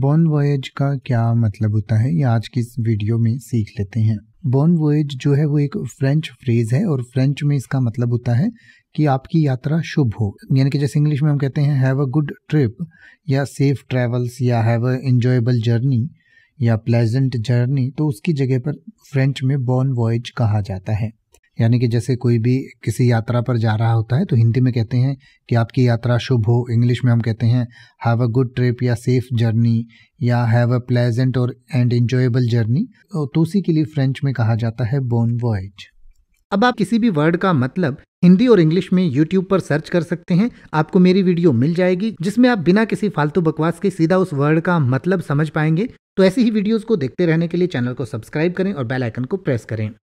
बॉन वॉयज का क्या मतलब होता है ये आज की इस वीडियो में सीख लेते हैं बॉन वॉयज जो है वो एक फ्रेंच फ्रेज है और फ्रेंच में इसका मतलब होता है कि आपकी यात्रा शुभ हो यानी कि जैसे इंग्लिश में हम कहते हैं हैव अ गुड ट्रिप या सेफ ट्रेवल्स या हैव अ इन्जॉयबल जर्नी या प्लेजेंट जर्नी तो उसकी जगह पर फ्रेंच में बॉन वॉयज कहा जाता है यानी कि जैसे कोई भी किसी यात्रा पर जा रहा होता है तो हिंदी में कहते हैं कि आपकी यात्रा शुभ हो इंग्लिश में हम कहते हैं हैव अ गुड ट्रिप या सेफ जर्नी या हैव अ प्लेजेंट और एंड एंजॉयबल जर्नी तो उसी के लिए फ्रेंच में कहा जाता है बोन वॉयज अब आप किसी भी वर्ड का मतलब हिंदी और इंग्लिश में यूट्यूब पर सर्च कर सकते हैं आपको मेरी वीडियो मिल जाएगी जिसमें आप बिना किसी फालतू बकवास के सीधा उस वर्ड का मतलब समझ पाएंगे तो ऐसी ही वीडियोस को देखते रहने के लिए चैनल को सब्सक्राइब करें और बेल आइकन को प्रेस करें